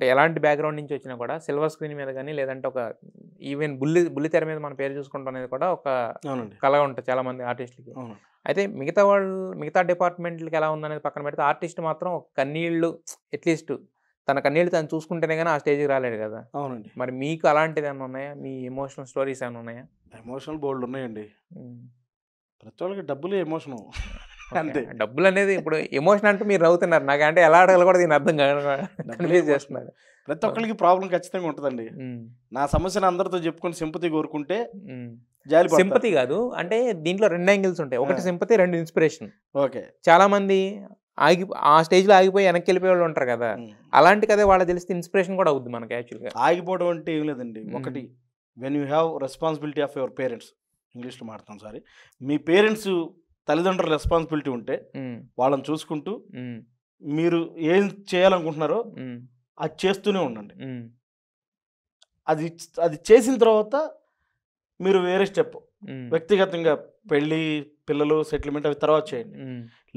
అంటే ఎలాంటి బ్యాక్గ్రౌండ్ నుంచి వచ్చినా కూడా సిల్వర్ స్క్రీన్ మీద కానీ లేదంటే ఒక ఈవెన్ బుల్లి బుల్లి తెర మీద మన పేరు చూసుకుంటాం అనేది కూడా ఒక కళ ఉంటుంది చాలా మంది ఆర్టిస్టులకి అయితే మిగతా వాళ్ళు మిగతా డిపార్ట్మెంట్లకి ఎలా ఉందనేది పక్కన పెడితే ఆర్టిస్ట్ మాత్రం ఒక కన్నీళ్ళు అట్లీస్ట్ తన కన్నీళ్ళు తను చూసుకుంటేనే కానీ ఆ స్టేజ్కి రాలేడు కదా అవునండి మరి మీకు అలాంటిది ఏమైనా ఉన్నాయా మీ ఎమోషనల్ స్టోరీస్ ఏమైనా ఉన్నాయా ఎమోషనల్ బోల్డ్ ఉన్నాయండి ప్రతి వాళ్ళకి డబ్బులు ఎమోషనల్ అంతే డబ్బులు అనేది ఇప్పుడు ఎమోషన్ అంటే మీరు అవుతున్నారు నాకు అంటే ఎలా అడగలు కూడా దీని అర్థం కన్వే చేస్తున్నారు ప్రతి ఒక్కరికి ప్రాబ్లం ఖచ్చితంగా ఉంటుందండి నా సమస్యను అందరితో చెప్పుకొని సింపతి కోరుకుంటే జాలి సింపతి కాదు అంటే దీంట్లో రెండు యాంగిల్స్ ఉంటాయి ఒకటి సింపతి రెండు ఇన్స్పిరేషన్ ఓకే చాలా మంది ఆగి ఆ లో ఆగిపోయి వెనక్కి వెళ్ళిపోయే వాళ్ళు ఉంటారు కదా అలాంటి కదా వాళ్ళకి తెలిస్తే ఇన్స్పిరేషన్ కూడా అవుద్ది మనకి యాక్చువల్గా ఆగిపోవడం అంటే ఏం లేదండి ఒకటి when you have responsibility of your parents ఇంగ్లీష్లో మాడతాం సారీ మీ పేరెంట్స్ తల్లిదండ్రుల రెస్పాన్సిబిలిటీ ఉంటే వాళ్ళని చూసుకుంటూ మీరు ఏం చేయాలనుకుంటున్నారో అది చేస్తూనే ఉండండి అది అది చేసిన తర్వాత మీరు వేరే స్టెప్ వ్యక్తిగతంగా పెళ్ళి పిల్లలు సెటిల్మెంట్ అవి తర్వాత చేయండి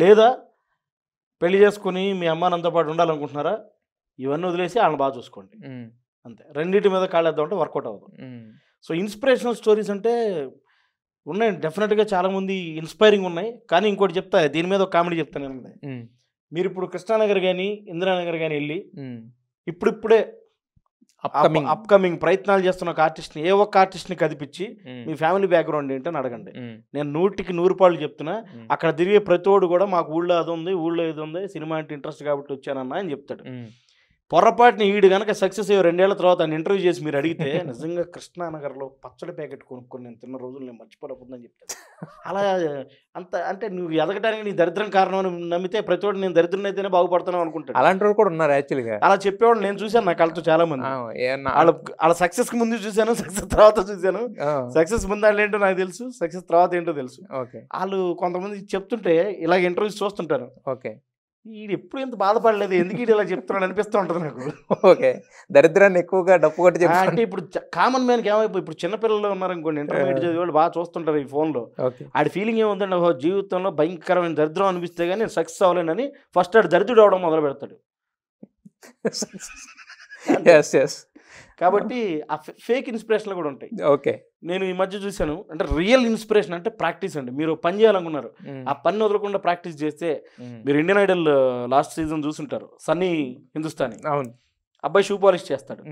లేదా పెళ్లి చేసుకుని మీ అమ్మ పాటు ఉండాలనుకుంటున్నారా ఇవన్నీ వదిలేసి వాళ్ళని బాగా చూసుకోండి అంతే రెండింటి మీద కాళ్ళేద్దాం అంటే వర్కౌట్ అవ్వదు సో ఇన్స్పిరేషనల్ స్టోరీస్ అంటే ఉన్నాయి డెఫినెట్గా చాలామంది ఇన్స్పైరింగ్ ఉన్నాయి కానీ ఇంకోటి చెప్తా దీని మీద ఒక కామెడీ చెప్తాను నేను మీరు ఇప్పుడు కృష్ణానగర్ కానీ ఇందిరానగర్ కానీ వెళ్ళి ఇప్పుడిప్పుడే అప్కమింగ్ అప్కమింగ్ ప్రయత్నాలు చేస్తున్న ఒక ఆర్టిస్ట్ని ఏ ఒక్క ఆర్టిస్ట్ని కదిపించి మీ ఫ్యామిలీ బ్యాక్గ్రౌండ్ ఏంటని అడగండి నేను నూటికి నూరు పాళ్ళు చెప్తున్నా అక్కడ తిరిగే ప్రతి కూడా మాకు ఊళ్ళో అది ఉంది ఊళ్ళో ఇది ఉంది సినిమా అంటే ఇంట్రెస్ట్ కాబట్టి వచ్చానన్నా అని చెప్తాడు పొరపాటుని ఈడు కనుక సక్సెస్ అయ్యే రెండేళ్ల తర్వాత ఆయన ఇంటర్వ్యూ చేసి మీరు అడిగితే నిజంగా కృష్ణానగర్లో పచ్చడి ప్యాకెట్ కొనుక్కొని నేను తిన్న రోజులు నేను మర్చిపోలేకపోతుందని చెప్తాను అలా అంత అంటే నువ్వు ఎదగడానికి నీ దరిద్రం కారణం నమ్మితే ప్రతి వాడు నేను దరిద్రం అయితేనే బాగుపడతాను అనుకుంటాను అలాంటి వాళ్ళు కూడా ఉన్నారు యాక్చువల్గా అలా చెప్పేవాడు నేను చూశాను నా కళ్ళతో చాలా మంది వాళ్ళ వాళ్ళ సక్సెస్ ముందు చూశాను సక్సెస్ తర్వాత చూశాను సక్సెస్ ముందు వాళ్ళు ఏంటో నాకు తెలుసు సక్సెస్ తర్వాత ఏంటో తెలుసు వాళ్ళు కొంతమంది చెప్తుంటే ఇలాగ ఇంటర్వ్యూస్ చూస్తుంటారు ఓకే వీడు ఎప్పుడు ఎందుకు బాధపడలేదు ఎందుకు వీడు ఇలా చెప్తున్నాడు అనిపిస్తూ ఉంటుంది నాకు ఓకే దరిద్రాన్ని ఎక్కువగా డప్పు కొట్టి అంటే ఇప్పుడు కామన్ మ్యాన్కి ఏమైపోయి ఇప్పుడు చిన్నపిల్లలు ఉన్నారు అనుకోండి ఇంటర్మీడియట్ చదివి వాళ్ళు బాగా చూస్తుంటారు ఈ ఫోన్లో ఆడి ఫీలింగ్ ఏముందండి జీవితంలో భయంకరమైన దరిద్రం అనిపిస్తే కానీ సక్సెస్ అవ్వలేనని ఫస్ట్ ఆడు దరిద్రుడు అవడం మొదలు పెడతాడు ఎస్ ఎస్ కాబట్టి ఆ ఫేక్ ఇన్స్పిరేషన్లు కూడా ఉంటాయి ఓకే నేను ఈ మధ్య చూశాను అంటే రియల్ ఇన్స్పిరేషన్ అంటే ప్రాక్టీస్ అండి మీరు పని చేయాలనుకున్నారు ఆ పని వదలకుండా ప్రాక్టీస్ చేస్తే మీరు ఇండియన్ ఐడల్ లాస్ట్ సీజన్ చూసుంటారు సన్నీ హిందుస్థానీ అవును అబ్బాయి షూ పాలిష్ చేస్తాడు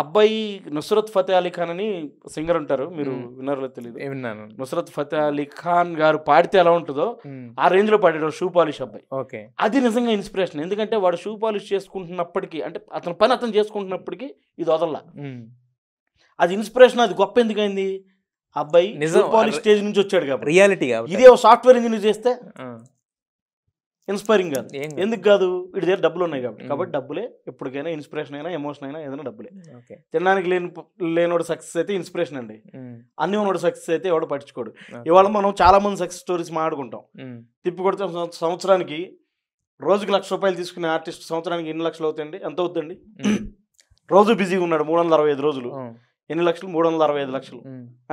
అబ్బాయి నుసరత్ ఫతే అలీ ఖాన్ అని సింగర్ ఉంటారు మీరు విన్నారో తెలియదు విన్నాను నుసరత్ ఫతే అలీ ఖాన్ గారు పాడితే ఎలా ఉంటుందో ఆ రేంజ్ లో పాడాడు షూ పాలిష్ అబ్బాయి ఓకే అది నిజంగా ఇన్స్పిరేషన్ ఎందుకంటే వాడు షూ పాలిష్ చేసుకుంటున్నప్పటికీ అంటే అతని పని అతను చేసుకుంటున్నప్పటికీ ఇది వదల్లా అది ఇన్స్పిరేషన్ అది గొప్ప ఎందుకైంది అబ్బాయి నిజం పాలిష్ స్టేజ్ నుంచి వచ్చాడు కాబట్టి రియాలిటీ ఇదే సాఫ్ట్వేర్ ఇంజనీర్ చేస్తే ఇన్స్పైరింగ్ కాదు ఎందుకు కాదు వీడి దగ్గర డబ్బులు ఉన్నాయి కాబట్టి కాబట్టి డబ్బులే ఎప్పటికైనా ఇన్స్పిరేషన్ అయినా ఎమోషన్ అయినా ఏదైనా డబ్బులే తినడానికి లేని లేనోడు సక్సెస్ అయితే ఇన్స్పిరేషన్ అండి అన్ని ఉన్నోడు సక్సెస్ అయితే ఎవడో పట్టించుకోడు ఇవాళ మనం చాలా మంది సక్సెస్ స్టోరీస్ మాట్లాడుకుంటాం తిప్పి కొడితే సంవత్సరానికి రోజుకి లక్ష రూపాయలు తీసుకునే ఆర్టిస్ట్ సంవత్సరానికి ఎన్ని లక్షలు అవుతాయండి ఎంత అవుతుందండి రోజు బిజీగా ఉన్నాడు మూడు వందల అరవై ఐదు రోజులు ఎన్ని లక్షలు మూడు వందల అరవై ఐదు లక్షలు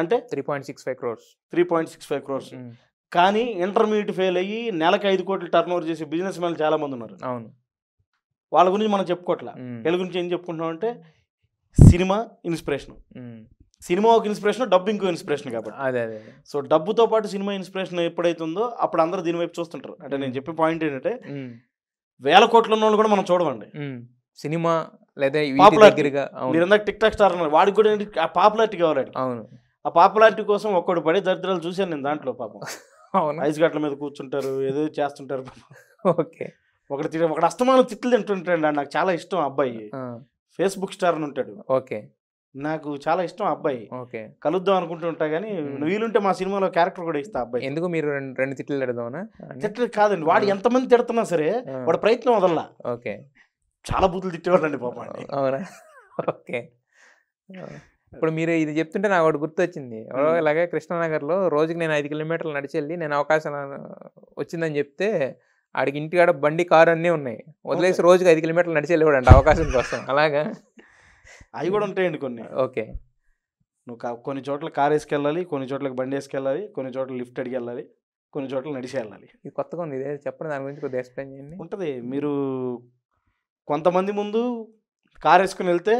అంటే three point six five crores three point six five crores కానీ ఇంటర్మీడియట్ ఫెయిల్ అయ్యి నెలకు ఐదు కోట్లు టర్న్ ఓవర్ చేసే బిజినెస్ మ్యాన్ చాలా మంది ఉన్నారు అవును వాళ్ళ గురించి మనం చెప్పుకోవట్లా వీళ్ళ గురించి ఏం చెప్పుకుంటున్నాం అంటే సినిమా ఇన్స్పిరేషన్ సినిమా ఒక ఇన్స్పిరేషన్ డబ్బు ఇంకో ఇన్స్పిరేషన్ కాబట్టి అదే అదే సో డబ్బుతో పాటు సినిమా ఇన్స్పిరేషన్ ఎప్పుడైతుందో అప్పుడు అందరూ దీని వైపు చూస్తుంటారు అంటే నేను చెప్పే పాయింట్ ఏంటంటే వేల కోట్ల ఉన్న కూడా మనం చూడవండి సినిమా లేదా పాపులారిటీగా మీరు ఇందాక టిక్ టాక్ స్టార్ అన్నారు వాడికి కూడా పాపులారిటీ కావాలి అవును ఆ పాపులారిటీ కోసం ఒక్కడు పడి దరిద్రాలు చూశాను నేను దాంట్లో పాపం ఐస్ గట్ల మీద కూర్చుంటారు ఏదో చేస్తుంటారు ఓకే ఒకటి తిన ఒకటి అస్తమానం తిట్లు తింటుంటాడు నాకు చాలా ఇష్టం అబ్బాయి ఫేస్బుక్ స్టార్ అని ఉంటాడు ఓకే నాకు చాలా ఇష్టం అబ్బాయి ఓకే కలుద్దాం అనుకుంటుంటా కానీ వీలుంటే మా సినిమాలో క్యారెక్టర్ కూడా ఇస్తా అబ్బాయి ఎందుకు మీరు రెండు తిట్లు తిడదామనా తిట్లు కాదండి వాడు ఎంతమంది తిడుతున్నా సరే వాడు ప్రయత్నం వదల్లా ఓకే చాలా బూతులు తిట్టేవాళ్ళండి పాప అవునా ఓకే ఇప్పుడు మీరు ఇది చెప్తుంటే నాకు ఒకటి గుర్తొచ్చింది ఇలాగే కృష్ణానగర్లో రోజుకి నేను ఐదు కిలోమీటర్లు నడిచి వెళ్ళి నేను అవకాశం వచ్చిందని చెప్తే ఆడికి ఇంటికాడ బండి కారు అన్నీ ఉన్నాయి వదిలేసి రోజుకి ఐదు కిలోమీటర్లు నడిచి వెళ్ళేవాడంట అవకాశం కోసం అలాగా అవి కూడా ఉంటాయండి కొన్ని ఓకే నువ్వు కొన్ని చోట్ల కార్ వేసుకెళ్ళాలి కొన్ని చోట్లకి బండి వేసుకెళ్ళాలి కొన్ని చోట్ల లిఫ్ట్ అడిగి వెళ్ళాలి కొన్ని చోట్ల నడిచి వెళ్ళాలి ఇది కొత్తగా ఉంది ఇదే చెప్పండి దాని గురించి కొద్దిగా ఎక్స్ప్లెయిన్ చేయండి ఉంటుంది మీరు కొంతమంది ముందు కార్ వేసుకుని వెళ్తే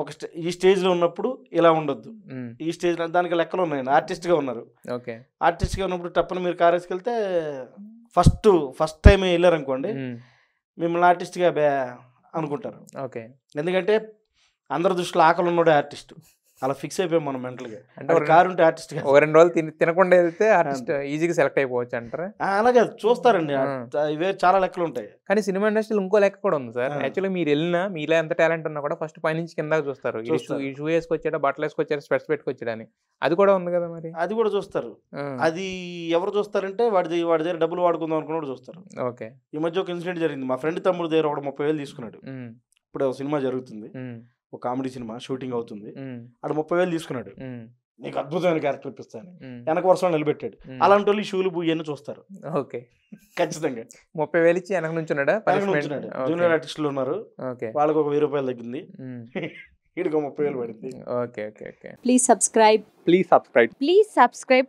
ఒక ఈ స్టేజ్లో ఉన్నప్పుడు ఇలా ఉండొద్దు ఈ స్టేజ్లో దానికి లెక్కలు ఉన్నాయి ఆర్టిస్ట్గా ఉన్నారు ఓకే ఆర్టిస్ట్గా ఉన్నప్పుడు తప్పన మీరు కార్ వెళ్తే ఫస్ట్ ఫస్ట్ టైం వెళ్ళారు అనుకోండి మిమ్మల్ని ఆర్టిస్ట్గా బే అనుకుంటారు ఓకే ఎందుకంటే అందరి దృష్టిలో ఆకలి ఉన్నాడు ఆర్టిస్ట్ అలా ఫిక్స్ అయిపోయాం మనం మెంటల్గా అంటే కారు ఉంటే ఆర్టిస్ట్ ఒక రెండు రోజులు తిని తినకుండా వెళ్తే ఆర్టిస్ట్ ఈజీగా సెలెక్ట్ అయిపోవచ్చు అంటారా అలాగే చూస్తారండి ఇవే చాలా లెక్కలు ఉంటాయి కానీ సినిమా ఇండస్ట్రీలో ఇంకో లెక్క కూడా ఉంది సార్ యాక్చువల్గా మీరు వెళ్ళినా మీలో ఎంత టాలెంట్ ఉన్నా కూడా ఫస్ట్ పైనుంచి కింద చూస్తారు ఈ షూ వేసుకొచ్చాడా బట్టలు వేసుకొచ్చాడు స్పెట్స్ పెట్టుకొచ్చాడని అది కూడా ఉంది కదా మరి అది కూడా చూస్తారు అది ఎవరు చూస్తారంటే వాడి వాడి దగ్గర డబ్బులు వాడుకుందాం అనుకున్న చూస్తారు ఓకే ఈ మధ్య ఒక ఇన్సిడెంట్ జరిగింది మా ఫ్రెండ్ తమ్ముడు దగ్గర ఒక ముప్పై వేలు తీసుకున్నాడు ఇప్పుడు సినిమా జరుగుతుంది ఒక కామెడీ సినిమా షూటింగ్ అవుతుంది అక్కడ ముప్పై వేలు తీసుకున్నాడు నీకు అద్భుతమైన క్యారెక్టర్ ఇప్పిస్తాను వెనక వర్షం నిలబెట్టాడు అలాంటి వాళ్ళు షూలు బుయ్యని చూస్తారు ఓకే ఖచ్చితంగా ముప్పై వేలు ఇచ్చి వెనక నుంచి జూనియర్ ఆర్టిస్టులు ఉన్నారు వాళ్ళకి ఒక వెయ్యి రూపాయలు తగ్గింది ఇక్కడికి ముప్పై వేలు పడింది okay okay okay please subscribe please subscribe please subscribe